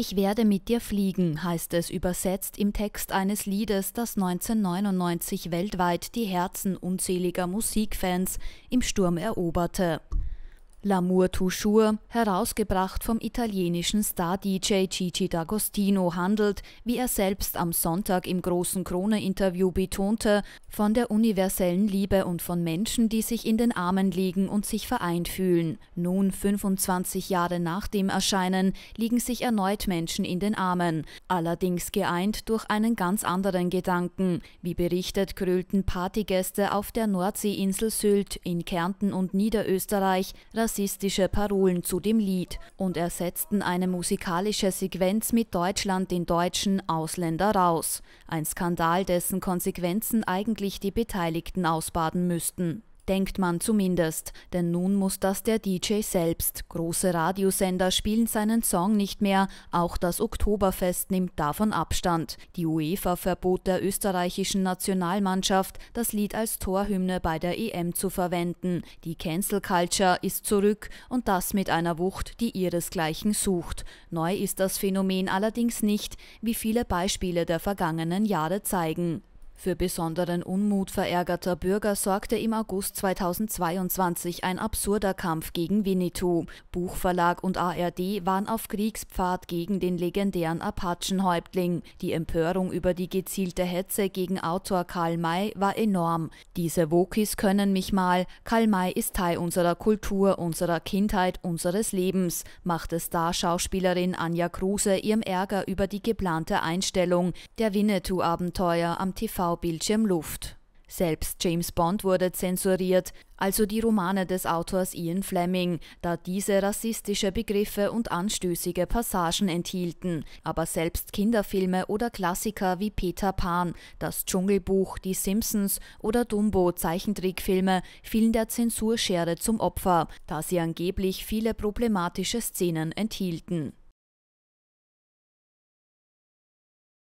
Ich werde mit dir fliegen, heißt es übersetzt im Text eines Liedes, das 1999 weltweit die Herzen unzähliger Musikfans im Sturm eroberte. L'amour toujours, herausgebracht vom italienischen Star-DJ Gigi D'Agostino, handelt, wie er selbst am Sonntag im großen Krone-Interview betonte, von der universellen Liebe und von Menschen, die sich in den Armen liegen und sich vereint fühlen. Nun, 25 Jahre nach dem Erscheinen, liegen sich erneut Menschen in den Armen, allerdings geeint durch einen ganz anderen Gedanken. Wie berichtet, krölten Partygäste auf der Nordseeinsel Sylt in Kärnten und Niederösterreich rassistische Parolen zu dem Lied und ersetzten eine musikalische Sequenz mit Deutschland den deutschen Ausländer raus. Ein Skandal, dessen Konsequenzen eigentlich die Beteiligten ausbaden müssten denkt man zumindest, denn nun muss das der DJ selbst. Große Radiosender spielen seinen Song nicht mehr, auch das Oktoberfest nimmt davon Abstand. Die UEFA verbot der österreichischen Nationalmannschaft, das Lied als Torhymne bei der EM zu verwenden. Die Cancel Culture ist zurück und das mit einer Wucht, die ihresgleichen sucht. Neu ist das Phänomen allerdings nicht, wie viele Beispiele der vergangenen Jahre zeigen. Für besonderen Unmut verärgerter Bürger sorgte im August 2022 ein absurder Kampf gegen Winnetou. Buchverlag und ARD waren auf Kriegspfad gegen den legendären Apachenhäuptling. Die Empörung über die gezielte Hetze gegen Autor Karl May war enorm. Diese Wokis können mich mal. Karl May ist Teil unserer Kultur, unserer Kindheit, unseres Lebens, machte Starschauspielerin Anja Kruse ihrem Ärger über die geplante Einstellung der Winnetou-Abenteuer am TV TV-Bildschirm Selbst James Bond wurde zensuriert, also die Romane des Autors Ian Fleming, da diese rassistische Begriffe und anstößige Passagen enthielten. Aber selbst Kinderfilme oder Klassiker wie Peter Pan, das Dschungelbuch, die Simpsons oder Dumbo Zeichentrickfilme fielen der Zensurschere zum Opfer, da sie angeblich viele problematische Szenen enthielten.